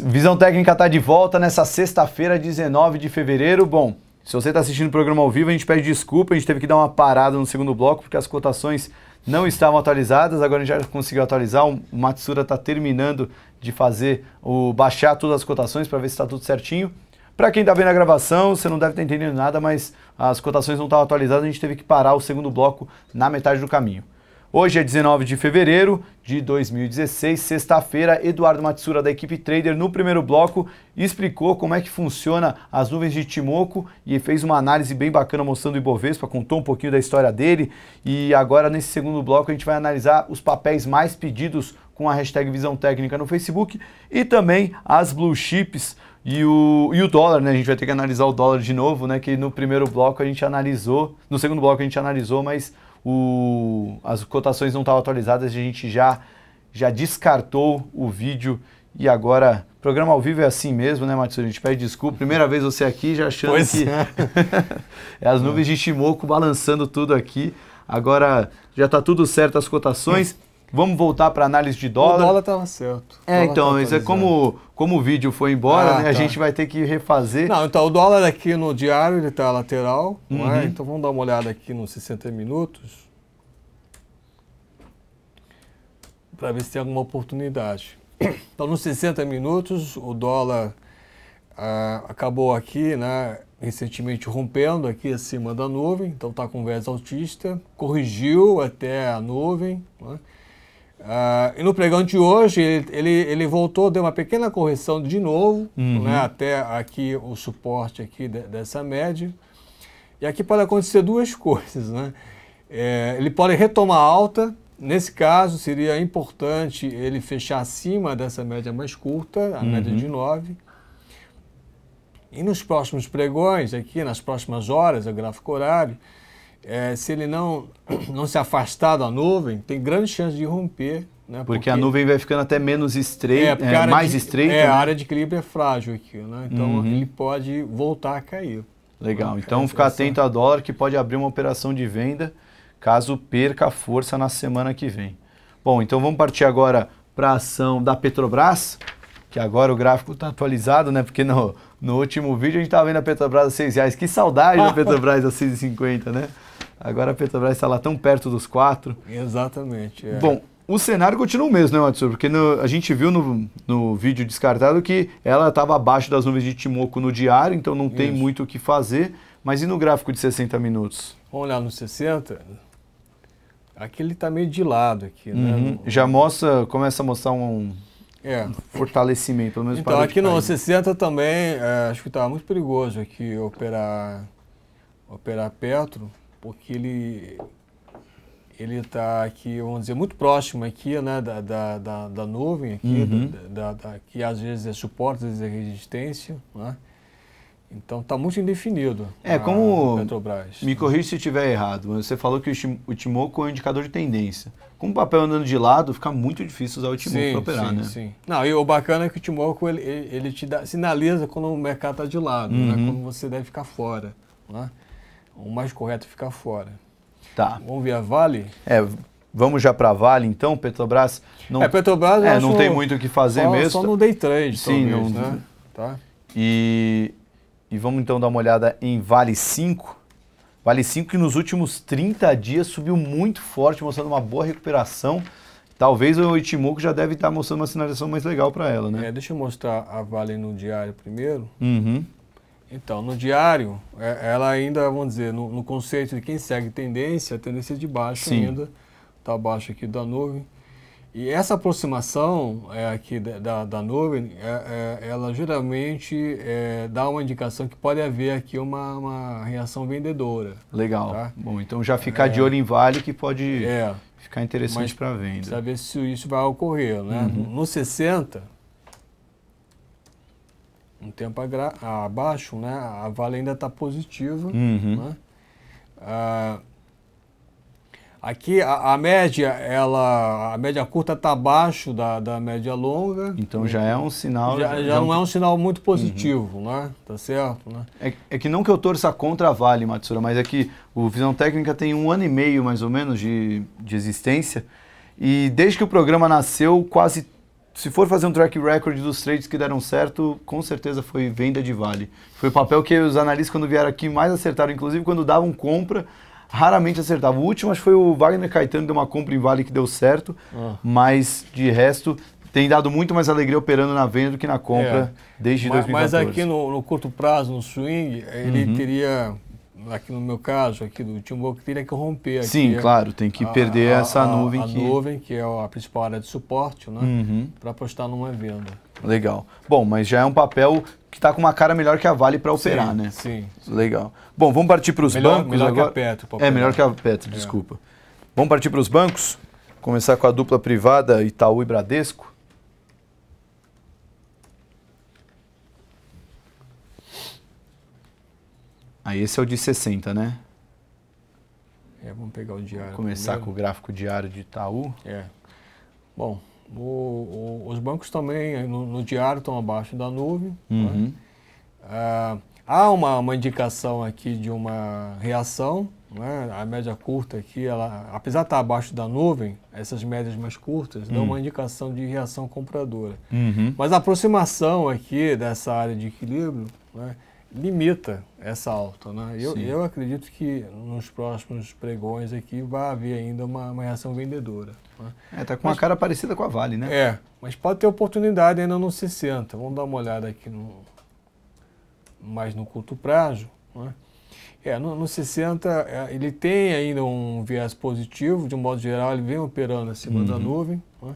Visão Técnica está de volta nessa sexta-feira, 19 de fevereiro. Bom, se você está assistindo o programa ao vivo, a gente pede desculpa, a gente teve que dar uma parada no segundo bloco porque as cotações não estavam atualizadas, agora a gente já conseguiu atualizar. O Matsura está terminando de fazer o baixar todas as cotações para ver se está tudo certinho. Para quem está vendo a gravação, você não deve estar tá entendendo nada, mas as cotações não estavam atualizadas, a gente teve que parar o segundo bloco na metade do caminho. Hoje é 19 de fevereiro de 2016, sexta-feira. Eduardo Matsura, da equipe Trader, no primeiro bloco, explicou como é que funciona as nuvens de Timoco e fez uma análise bem bacana mostrando o Ibovespa, contou um pouquinho da história dele. E agora, nesse segundo bloco, a gente vai analisar os papéis mais pedidos com a hashtag Visão Técnica no Facebook e também as blue chips e o, e o dólar, né? A gente vai ter que analisar o dólar de novo, né? Que no primeiro bloco a gente analisou, no segundo bloco a gente analisou, mas o, as cotações não estavam atualizadas, a gente já, já descartou o vídeo e agora, programa ao vivo é assim mesmo, né, Matheus? A gente pede desculpa. Primeira vez você aqui, já achando pois que. É. é as nuvens de Shimoku balançando tudo aqui. Agora já está tudo certo as cotações. Vamos voltar para análise de dólar. O dólar estava certo. É, então, isso é como, como o vídeo foi embora, ah, né? tá. a gente vai ter que refazer. Não, então o dólar aqui no diário ele está lateral, é? uhum. é? então vamos dar uma olhada aqui nos 60 minutos para ver se tem alguma oportunidade. Então, nos 60 minutos, o dólar ah, acabou aqui, né? recentemente rompendo aqui acima da nuvem, então está com vés altista, corrigiu até a nuvem. Né? Uh, e no pregão de hoje, ele, ele, ele, voltou, deu uma pequena correção de novo, uhum. né, até aqui o suporte aqui de, dessa média. E aqui pode acontecer duas coisas. Né? É, ele pode retomar alta, nesse caso seria importante ele fechar acima dessa média mais curta, a uhum. média de 9. E nos próximos pregões, aqui nas próximas horas, o gráfico horário, é, se ele não, não se afastar da nuvem, tem grande chance de romper. Né? Porque, porque a nuvem vai ficando até menos estreita, é, é, mais de, estreita. É, né? a área de equilíbrio é frágil aqui, né? então uhum. ele pode voltar a cair. Legal, então ficar atento a dólar que pode abrir uma operação de venda caso perca a força na semana que vem. Bom, então vamos partir agora para a ação da Petrobras, que agora o gráfico está atualizado, né? Porque no, no último vídeo a gente estava vendo a Petrobras a 6 reais. Que saudade da Petrobras a 6,50, né? Agora a Petrobras está lá tão perto dos quatro. Exatamente. É. Bom, o cenário continua o mesmo, né, Matsuru? Porque no, a gente viu no, no vídeo descartado que ela estava abaixo das nuvens de Timoco no diário, então não tem Isso. muito o que fazer. Mas e no gráfico de 60 minutos? Vamos olhar no 60. Aqui ele está meio de lado aqui, né? uhum. né? Já mostra, começa a mostrar um, é. fortalecimento, pelo menos então, para aqui no 60 também, é, acho que estava muito perigoso aqui operar, operar Petro porque ele ele está aqui, vamos dizer, muito próximo aqui, né, da, da, da, da nuvem aqui, uhum. da, da, que às vezes é suporte, às vezes é resistência, né? Então está muito indefinido. É, como Petrobras. me corrija se estiver errado, mas você falou que o Timoco é um indicador de tendência. Com o papel andando de lado, fica muito difícil usar o Timoco para operar, sim, né? Sim. Não, e o bacana é que o Timoco ele, ele te dá, sinaliza quando o mercado está de lado, né? uhum. né? quando você deve ficar fora. Né? o mais correto é ficar fora. Tá. Vamos ver a Vale? É, vamos já para a Vale então, Petrobras. Não, é, Petrobras é, não tem muito o que fazer só, mesmo. Só no day trade, Sim, talvez, não, né? Tá. E, e vamos então dar uma olhada em Vale 5. Vale 5 que nos últimos 30 dias subiu muito forte, mostrando uma boa recuperação. Talvez o Itimoco já deve estar mostrando uma sinalização mais legal para ela, né? É, deixa eu mostrar a Vale no diário primeiro. Uhum. Então, no diário, é, ela ainda, vamos dizer, no, no conceito de quem segue tendência, a tendência é de baixo Sim. ainda, está abaixo aqui da nuvem. E essa aproximação é, aqui da, da, da nuvem, é, é, ela geralmente é, dá uma indicação que pode haver aqui uma, uma reação vendedora. Legal. Tá? Bom, então já ficar é. de olho em vale que pode ficar interessante para venda. Saber se isso vai ocorrer. Né? Uhum. No 60, um tempo abaixo, né? A Vale ainda está positiva, uhum. né? Ah, aqui a, a, média, ela, a média curta está abaixo da, da média longa. Então já é um sinal... Já, já, já não é um sinal muito uhum. positivo, uhum. né? Tá certo, né? É, é, que não que eu torça contra a Vale, Matsura, mas é que o Visão Técnica tem um ano e meio, mais ou menos, de, de existência. E desde que o programa nasceu, quase se for fazer um track record dos trades que deram certo, com certeza foi venda de vale. Foi o papel que os analistas, quando vieram aqui, mais acertaram. Inclusive, quando davam compra, raramente acertavam. O último, acho que foi o Wagner Caetano, deu uma compra em vale que deu certo. Ah. Mas, de resto, tem dado muito mais alegria operando na venda do que na compra é. desde mas, 2014. Mas aqui no, no, curto prazo, no swing, ele uhum. teria aqui no meu caso, aqui do que teria que romper aqui. Sim, claro, tem que perder a, essa nuvem. A que... nuvem, que é a principal área de suporte, né? Uhum. Para apostar numa venda. Legal. Bom, mas já é um papel que está com uma cara melhor que a Vale para operar, sim, né? Sim, Legal. Bom, vamos partir para os bancos melhor agora. Que a Petro, é, melhor que a Petro, é. desculpa. Vamos partir para os bancos? Começar com a dupla privada Itaú e Bradesco? Aí ah, esse é o de 60, né? É, vamos pegar o diário. começar primeiro. com o gráfico diário de Itaú. É. Bom, o, o, os bancos também eh, no, no, diário estão abaixo da nuvem. Né? Uhum. Né? Ah, há uma, uma indicação aqui de uma reação. Né? A média curta aqui, ela, apesar de estar abaixo da nuvem, essas médias mais curtas uhum. dão hum. uma indicação de reação compradora. Uhum. Mas a aproximação aqui dessa área de equilíbrio, né? limita essa alta. Né? Eu, eu acredito que nos próximos pregões aqui vai haver ainda uma, uma reação vendedora. Né? É, tá com mas, uma cara parecida com a Vale, né? É, mas pode ter oportunidade ainda nos 60. Vamos dar uma olhada aqui no, mais no curto prazo. Né? É, no, no 60 é, ele tem ainda um viés positivo, de um modo geral ele vem operando acima uhum. da nuvem. Né?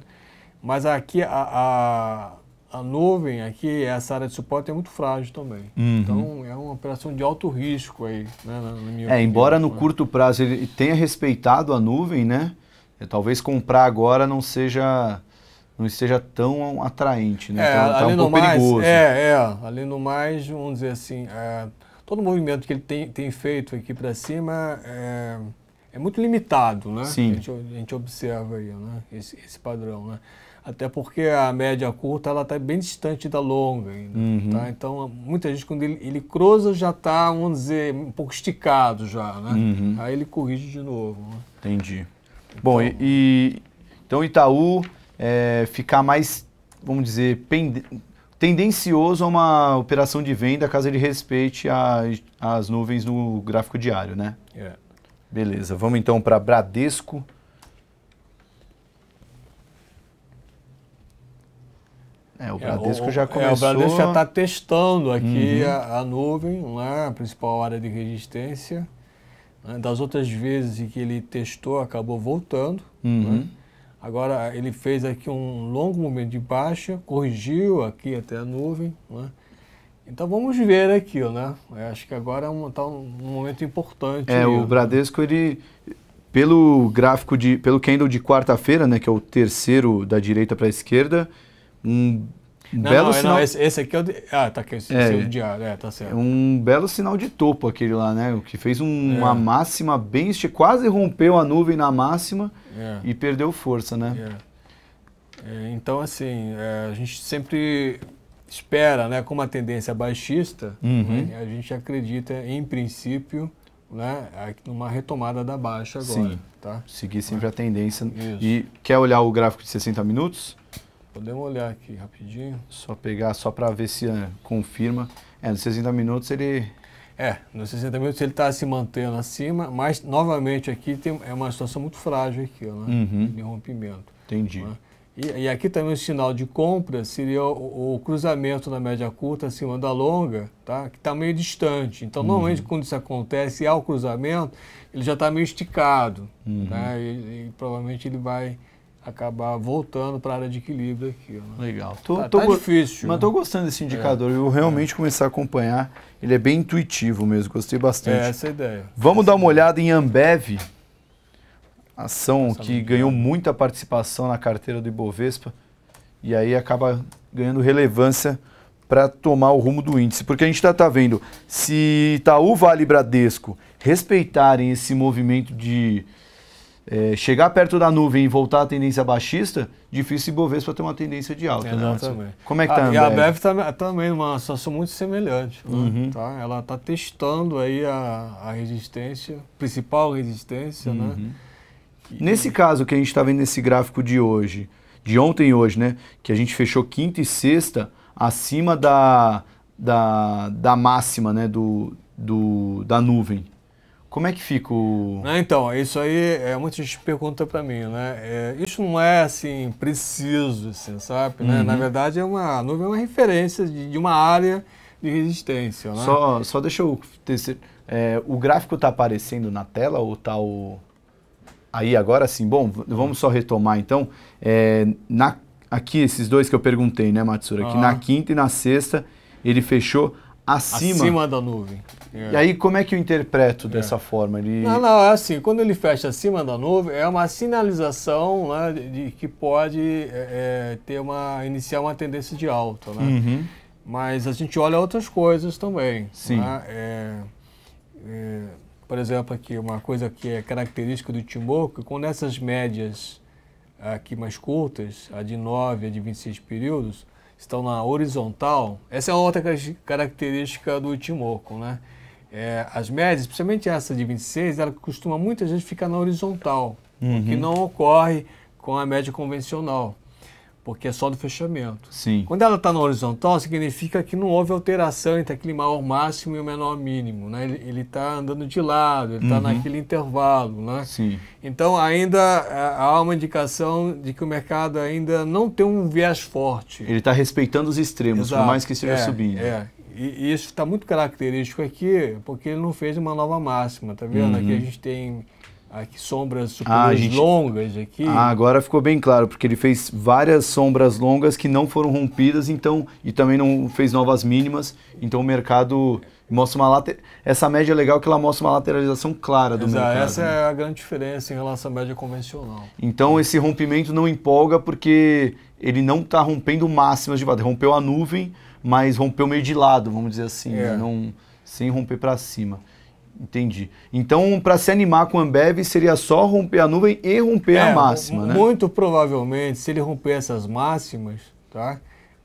Mas aqui a, a a nuvem aqui, essa área de suporte é muito frágil também. Uhum. Então é uma operação de alto risco aí, né, na, minha é, opinião, embora no né? curto prazo ele tenha respeitado a nuvem, né? É, talvez comprar agora não seja não esteja tão atraente, né? É, tá um pouco mais, perigoso. É, é. Além do mais, vamos dizer assim, é, todo o movimento que ele tem, tem feito aqui para cima é, é, muito limitado, né? Sim. A gente, a gente observa aí, né? Esse, esse padrão, né? Até porque a média curta ela está bem distante da longa ainda, uhum. tá? Então, muita gente, quando ele, ele cruza, já está, vamos dizer, um pouco esticado já, né? Uhum. Aí ele corrige de novo. Né? Entendi. Então, Bom, e, e, então Itaú é, ficar mais, vamos dizer, pende, tendencioso a uma operação de venda caso ele respeite a, as nuvens no gráfico diário, né? É. Beleza, vamos então para Bradesco. É, o é, Bradesco é, o, já começou... É, o Bradesco já está testando aqui uhum. a, a, nuvem, lá, é a principal área de resistência. Né, das outras vezes que ele testou, acabou voltando. Uhum. Né? Agora, ele fez aqui um longo momento de baixa, corrigiu aqui até a nuvem. Né? Então vamos ver aqui, né? Eu acho que agora está é um, tá um, momento importante. É, o né? Bradesco, ele, pelo gráfico de. pelo candle de quarta-feira, né? Que é o terceiro da direita para a esquerda, um não, belo não, sinal. Não, esse, esse, aqui é o. De... Ah, tá aqui, esse, é, é o diário, é, tá certo. Um belo sinal de topo aquele lá, né? Que fez um, é. uma máxima bem. Quase rompeu a nuvem na máxima é. e perdeu força, né? É. É, então, assim, é, a gente sempre espera, né? Como a tendência é baixista, uhum. né, a gente acredita, em princípio, né, numa retomada da baixa agora. Sim. Tá? Seguir sempre a tendência. Isso. E quer olhar o gráfico de 60 minutos? Podemos olhar aqui rapidinho. Só pegar, só para ver se é, confirma. É, nos 60 minutos ele... É, nos 60 minutos ele está se mantendo acima, mas novamente aqui tem, é uma situação muito frágil aqui, né? uhum. de rompimento. Entendi. Né? E, e, aqui também o sinal de compra seria o, o, cruzamento da média curta acima da longa, tá? que está meio distante. Então, uhum. normalmente quando isso acontece ao cruzamento, ele já está meio esticado. Uhum. Tá? E, e provavelmente ele vai acabar voltando para a área de equilíbrio aqui. Né? Legal. Tô, tá, tô tá difícil. Mas estou gostando desse indicador. É. Eu realmente é. comecei a acompanhar. Ele é bem intuitivo mesmo. Gostei bastante. É essa é a ideia. Vamos essa dar é uma ideia. olhada em Ambev. Ação essa que ganhou muita participação na carteira do Ibovespa e aí acaba ganhando relevância para tomar o rumo do índice. Porque a gente está tá vendo, se Itaú, Vale e Bradesco respeitarem esse movimento de é, chegar perto da nuvem e voltar à tendência baixista, difícil se para ter uma tendência de alta. Né? Como é que está ah, a Ambev? A Ambev tá também uma situação muito semelhante. Uhum. Né? Tá? Ela está testando aí a, a, resistência, principal resistência. Né? Uhum. Né? E, nesse caso que a gente está vendo nesse gráfico de hoje, de ontem e hoje, né? que a gente fechou quinta e sexta acima da, da, da máxima né? do, do, da nuvem. Como é que fica o. Né, então, isso aí é muita gente pergunta para mim, né? É, isso não é assim preciso, assim, sabe? Né? Na uhum. verdade, é uma a nuvem é uma referência de, de, uma área de resistência. Né? Só, só deixa eu ter, é, o gráfico está aparecendo na tela ou está o... aí agora sim? Bom, vamos só retomar então. É, na, aqui esses dois que eu perguntei, né, Matsura? Uhum. Que na quinta e na sexta ele fechou acima. Acima da nuvem. É. E aí, como é que eu interpreto é. dessa forma? Ele... Não, não, é assim, quando ele fecha acima da nuvem, é uma sinalização né, de, que pode é, é, ter uma, iniciar uma tendência de alta, né? Uhum. Mas a gente olha outras coisas também. Sim. Né? É, por exemplo, aqui, uma coisa que é característica do Timor, quando essas médias aqui mais curtas, a de 9, a de 26 períodos, estão na horizontal, essa é outra característica do Timoco, né? É, as médias, principalmente essa de 26, ela costuma muita gente ficar na horizontal, uhum. o que uhum. não ocorre com a média convencional porque é só do fechamento. Sim. Quando ela está na horizontal, significa que não houve alteração entre aquele maior máximo e o menor mínimo, né? Ele está andando de lado, ele está uhum. naquele intervalo, né? Sim. Então ainda é, há uma indicação de que o mercado ainda não tem um viés forte. Ele está respeitando os extremos, Exato. por mais que esteja é, subindo. É. E, isso está muito característico aqui, porque ele não fez uma nova máxima, tá vendo? Uhum. Aqui a gente tem Aqui, sombras super ah, gente... longas aqui. Ah, agora ficou bem claro, porque ele fez várias sombras longas que não foram rompidas, então e também não fez novas mínimas, então o mercado mostra uma later... essa média é legal que ela mostra uma lateralização clara do Exato, mercado. Né? Essa né? é a grande diferença em relação à média convencional. Então esse rompimento não empolga porque ele não está rompendo máximas de valor, rompeu a nuvem, mas rompeu meio de lado, vamos dizer assim, né? é. não sem romper para cima. Entendi. Então, para se animar com a Ambev, seria só romper a nuvem e romper é, a máxima, né? Muito provavelmente, se ele romper essas máximas, tá?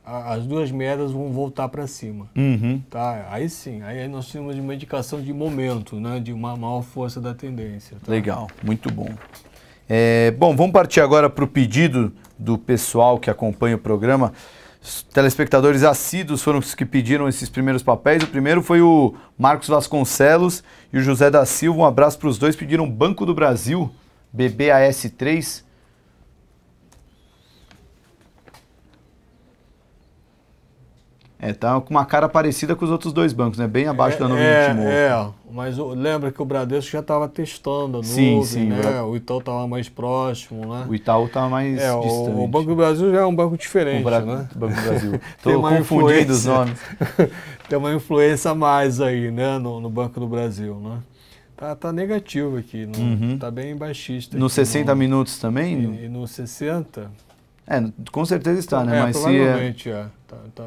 as duas metas vão voltar para cima. Uhum. Tá? Aí sim, aí nós temos uma indicação de momento, né? de uma maior força da tendência. Tá? Legal, muito bom. É, bom, vamos partir agora para o pedido do pessoal que acompanha o programa telespectadores assíduos foram os que pediram esses primeiros papéis. O primeiro foi o Marcos Vasconcelos e o José da Silva. Um abraço para os dois. Pediram Banco do Brasil, BBAS3. É, tá com uma cara parecida com os outros dois bancos, né? Bem abaixo é, da nuvem é, Timor. É, mas lembra que o Bradesco já estava testando a nuvem, sim, sim, né? O Itaú estava mais próximo, né? O Itaú estava mais é, distante. O Banco do Brasil já é um banco diferente, o Bra né? Banco do Brasil. Estou confundindo os nomes. Tem uma influência mais aí, né? No, no, Banco do Brasil, né? Tá, tá negativo aqui, não, né? uhum. tá bem baixista. Nos 60 no, né? minutos também? E, e nos 60? É, com certeza está, né? É, mas provavelmente, se é, é tá, tá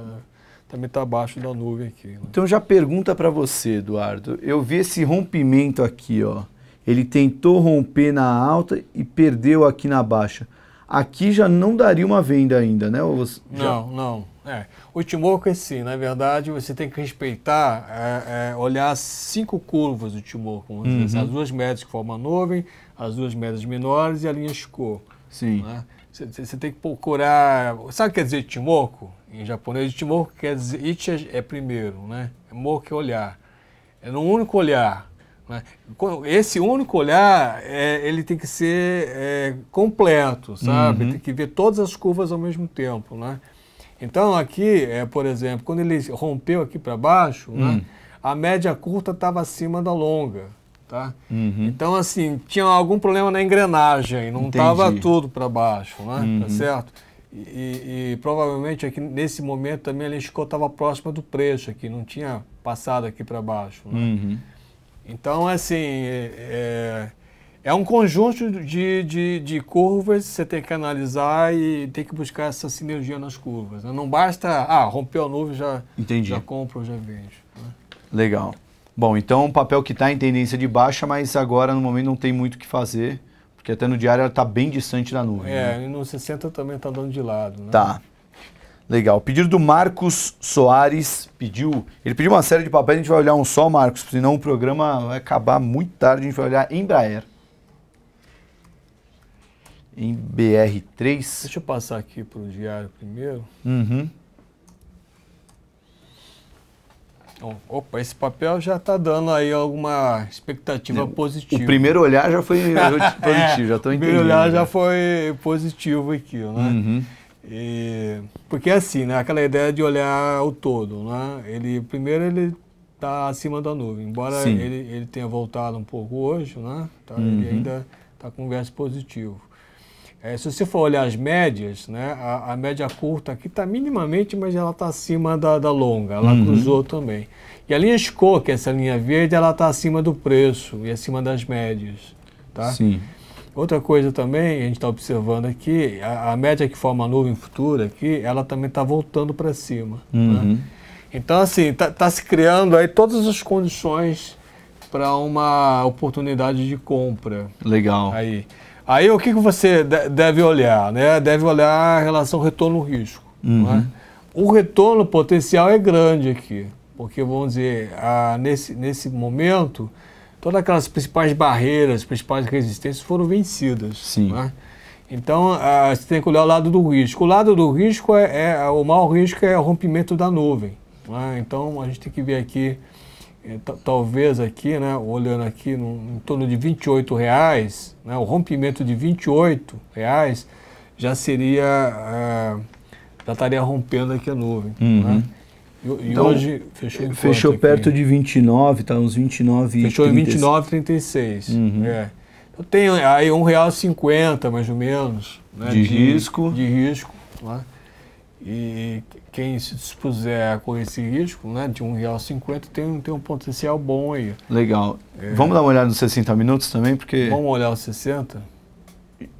também está abaixo da nuvem aqui. Né? Então já pergunta para você, Eduardo. Eu vi esse rompimento aqui, ó. Ele tentou romper na alta e perdeu aqui na baixa. Aqui já não daria uma venda ainda, né? Você, não, não. É. O Timoco é sim, na verdade você tem que respeitar, é, é, olhar cinco curvas do Timoco, uhum. as duas médias que formam a nuvem, as duas médias menores e a linha Chico. Sim. Né? Você né? tem que procurar. Sabe o que quer dizer Timoco? em japonês, Ichimoku quer dizer, Ichi é, é primeiro, né? É Moku é olhar. É num único olhar. Né? Esse único olhar, é, ele tem que ser é, completo, sabe? Uhum. Tem que ver todas as curvas ao mesmo tempo, né? Então aqui, é, por exemplo, quando ele rompeu aqui para baixo, uhum. né, hum. a média curta estava acima da longa. Tá? Uhum. Então, assim, tinha algum problema na engrenagem, não estava tudo para baixo, né? Tá uhum. certo? E, e, provavelmente aqui nesse momento também a Lenchicô estava próxima do preço aqui, não tinha passado aqui para baixo. Né? Uhum. Então, assim, é, é, é um conjunto de, de, de, curvas que você tem que analisar e tem que buscar essa sinergia nas curvas. Né? Não basta, ah, rompeu a nuvem, já, Entendi. já compro, já vende. Né? Legal. Bom, então um papel que está em tendência de baixa, mas agora no momento não tem muito o que fazer que até no diário ela está bem distante da nuvem. É, né? e no 60 também está dando de lado. Né? Tá. Legal. Pedido do Marcos Soares pediu. Ele pediu uma série de papéis, a gente vai olhar um só, Marcos, senão o programa vai acabar muito tarde, a gente vai olhar Embraer. Em BR3. Deixa eu passar aqui para o diário primeiro. Uhum. Então, opa, esse papel já está dando aí alguma expectativa é, o positiva. O primeiro olhar já foi positivo, é, já estou entendendo. O primeiro olhar já foi positivo aqui, né? Uhum. E, porque é assim, né, aquela ideia de olhar o todo, né? Ele, primeiro ele está acima da nuvem, embora ele, ele tenha voltado um pouco hoje, né? Tá, uhum. Ele ainda está com um verso positivo. É, se você for olhar as médias, né, a, a média curta aqui está minimamente, mas ela está acima da, da, longa, ela uhum. cruzou também. E a linha SCO, que é essa linha verde, ela está acima do preço e acima das médias. Tá? Sim. Outra coisa também, a gente está observando aqui, a, a, média que forma a nuvem futura aqui, ela também está voltando para cima. Tá? Uhum. Né? Então, assim, está tá se criando aí todas as condições para uma oportunidade de compra. Legal. Aí. Aí o que, que você deve olhar? Né? Deve olhar a relação retorno-risco. Uhum. É? O retorno potencial é grande aqui, porque vamos dizer, a, nesse, nesse momento, todas aquelas principais barreiras, principais resistências foram vencidas. Sim. É? Então a, você tem que olhar o lado do risco. O lado do risco é, é o mau risco é o rompimento da nuvem. É? Então a gente tem que ver aqui é, talvez aqui, né, olhando aqui, num, em torno de 28 reais, né, o rompimento de 28 reais já seria, é, já estaria rompendo aqui a nuvem. Né? Uhum. Né? E, então, hoje fechou em Fechou aqui? perto de 29, está uns 29 Fechou em 29,36. Uhum. É. Então tem aí R$ 1,50 mais ou menos. Né, de, de, risco. De risco. Né? E quem se dispuser a correr esse risco, né, de R$1,50, tem, tem um potencial bom aí. Legal. É. Vamos dar uma olhada nos 60 minutos também, porque... Vamos olhar os 60?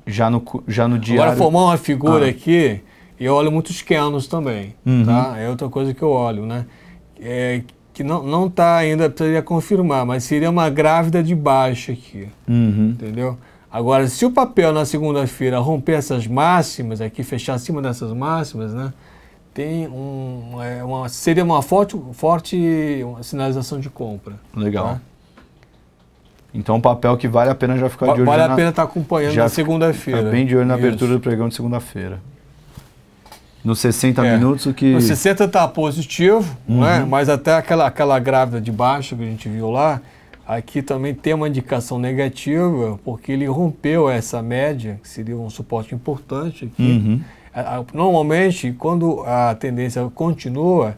Já no, já no diário... Agora formar uma figura ah. aqui, eu olho muitos canos também, uhum. tá? É outra coisa que eu olho, né? É, que não está não tá ainda, precisaria confirmar, mas seria uma grávida de baixa aqui, uhum. Entendeu? Agora, se o papel na segunda-feira romper essas máximas aqui, fechar acima dessas máximas, né, tem um, é uma, seria uma forte, forte sinalização de compra. Legal. Tá? Então, um papel que vale a pena já ficar de olho. Vale a pena estar tá acompanhando já na segunda-feira. Fica bem de olho na Isso. abertura do pregão de segunda-feira. Nos 60 é. minutos, o que. Nos 60 está positivo, uhum. né? mas até aquela, aquela grávida de baixo que a gente viu lá, Aqui também tem uma indicação negativa, porque ele rompeu essa média, que seria um suporte importante aqui. Uhum. Normalmente, quando a tendência continua,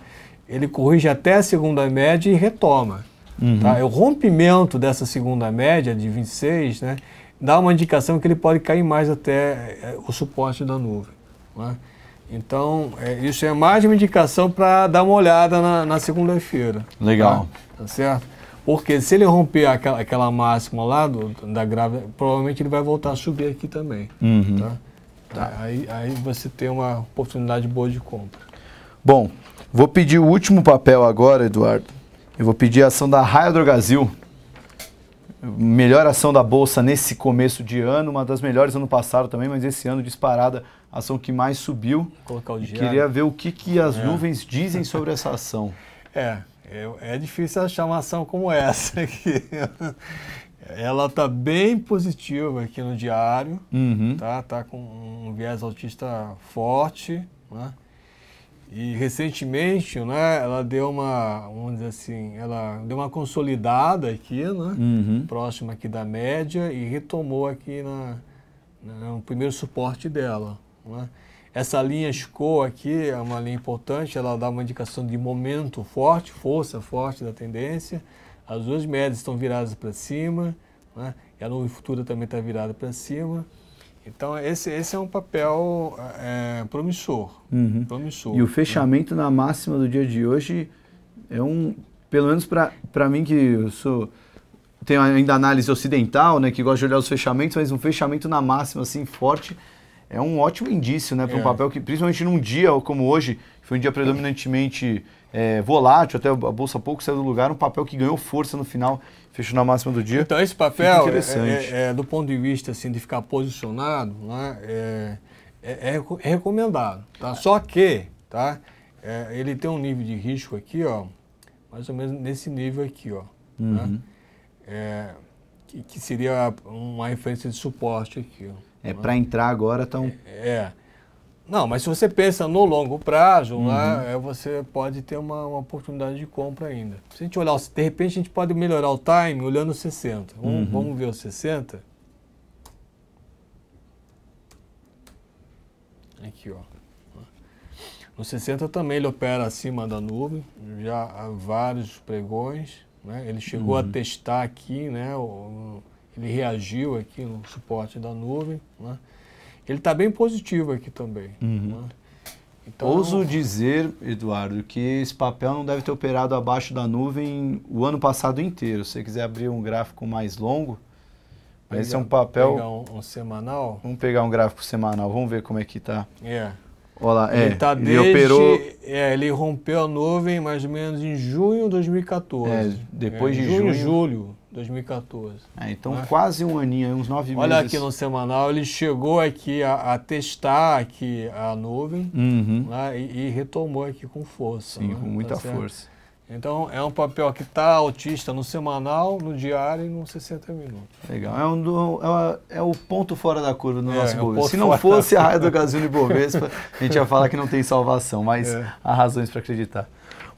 ele corrige até a segunda média e retoma. Uhum. Tá? O rompimento dessa segunda média de 26 né, dá uma indicação que ele pode cair mais até é, o suporte da nuvem. Né? Então, é, isso é mais uma indicação para dar uma olhada na, na segunda-feira. Legal. Tá? tá certo? Porque se ele romper aquela, aquela máxima lá do, da grave, provavelmente ele vai voltar a subir aqui também. Uhum. Tá? Tá. Aí, aí você tem uma oportunidade boa de compra. Bom, vou pedir o último papel agora, Eduardo. Eu vou pedir a ação da Raia Drogazil. Melhor ação da Bolsa nesse começo de ano, uma das melhores ano passado também, mas esse ano disparada, a ação que mais subiu. Vou colocar o diário. Queria ver o que, que as é. nuvens dizem sobre essa ação. É, é, é difícil achar uma ação como essa aqui. Ela está bem positiva aqui no diário, uhum. tá? Tá com um viés autista forte, né? E recentemente, né, ela deu uma, vamos dizer assim, ela deu uma consolidada aqui, né, uhum. próxima aqui da média e retomou aqui na, na no primeiro suporte dela, né? Essa linha SCO aqui é uma linha importante, ela dá uma indicação de momento forte, força forte da tendência. As duas médias estão viradas para cima, né? e a nuvem futura também está virada para cima. Então, esse, esse é um papel é, promissor, uhum. promissor. E o né? fechamento né? na máxima do dia de hoje é um, pelo menos para mim que eu sou tenho ainda análise ocidental, né, que gosta de olhar os fechamentos, mas um fechamento na máxima assim forte é um ótimo indício, né? Para um é. papel que, principalmente num dia como hoje, foi um dia predominantemente é, volátil, até a Bolsa pouco saiu do lugar, um papel que ganhou força no final, fechou na máxima do dia. Então, esse papel, é, é, é, do ponto de vista assim, de ficar posicionado, né, é, recomendado. Tá? Só que tá, ele tem um nível de risco aqui, ó, mais ou menos nesse nível aqui, ó. Né? Uhum. Né? que, que seria uma referência de suporte aqui, ó. É, para entrar agora então. É, é, Não, mas se você pensa no longo prazo, uhum. lá, é, você pode ter uma, uma, oportunidade de compra ainda. Se a gente olhar, de repente a gente pode melhorar o time olhando os 60. Vamos, uhum. vamos ver os 60. Aqui, ó. No 60 também ele opera acima da nuvem, já há vários pregões. Né? Ele chegou uhum. a testar aqui, né? O, ele reagiu aqui no suporte da nuvem. Né? Ele está bem positivo aqui também. Uhum. Né? Então, Ouso dizer, Eduardo, que esse papel não deve ter operado abaixo da nuvem o ano passado inteiro. Se você quiser abrir um gráfico mais longo, esse é um papel. Pegar um, um, semanal? Vamos pegar um gráfico semanal, vamos ver como é que está. É. Olá, é, ele tá ele operou. É, ele rompeu a nuvem mais ou menos em junho de 2014. É, depois é, de junho, junho. julho. 2014. É, então né? quase um aninho, uns nove Olha meses. Olha aqui no semanal, ele chegou aqui a, a testar aqui a nuvem uhum. né? e, e, retomou aqui com força. Sim, né? com tá muita tá força. Então é um papel que está autista no semanal, no diário e nos 60 minutos. Legal. É, um do, é, é, o ponto fora da curva do é, nosso Ibovespa. É Se não fosse a raia do gasolina Bovespa, a gente ia falar que não tem salvação, mas é. há razões para acreditar.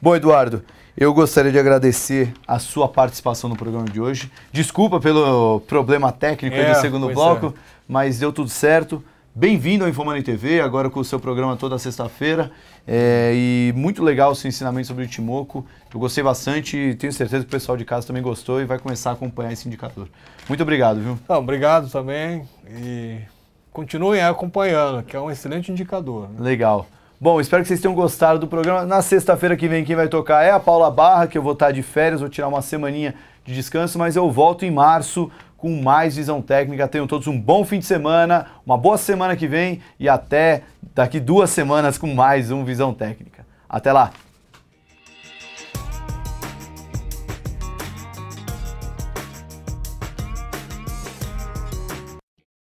Bom, Eduardo, eu gostaria de agradecer a sua participação no programa de hoje. Desculpa pelo problema técnico é, do segundo bloco, é. mas deu tudo certo. Bem-vindo ao em TV, agora com o seu programa toda sexta-feira. É, e muito legal o seu ensinamento sobre o Timoco. Eu gostei bastante e tenho certeza que o pessoal de casa também gostou e vai começar a acompanhar esse indicador. Muito obrigado, viu? Não, obrigado também e continuem acompanhando, que é um excelente indicador. Né? Legal. Bom, espero que vocês tenham gostado do programa. Na sexta-feira que vem quem vai tocar é a Paula Barra, que eu vou estar de férias, vou tirar uma semaninha de descanso, mas eu volto em março com mais visão técnica. Tenham todos um bom fim de semana, uma boa semana que vem e até daqui duas semanas com mais um Visão Técnica. Até lá!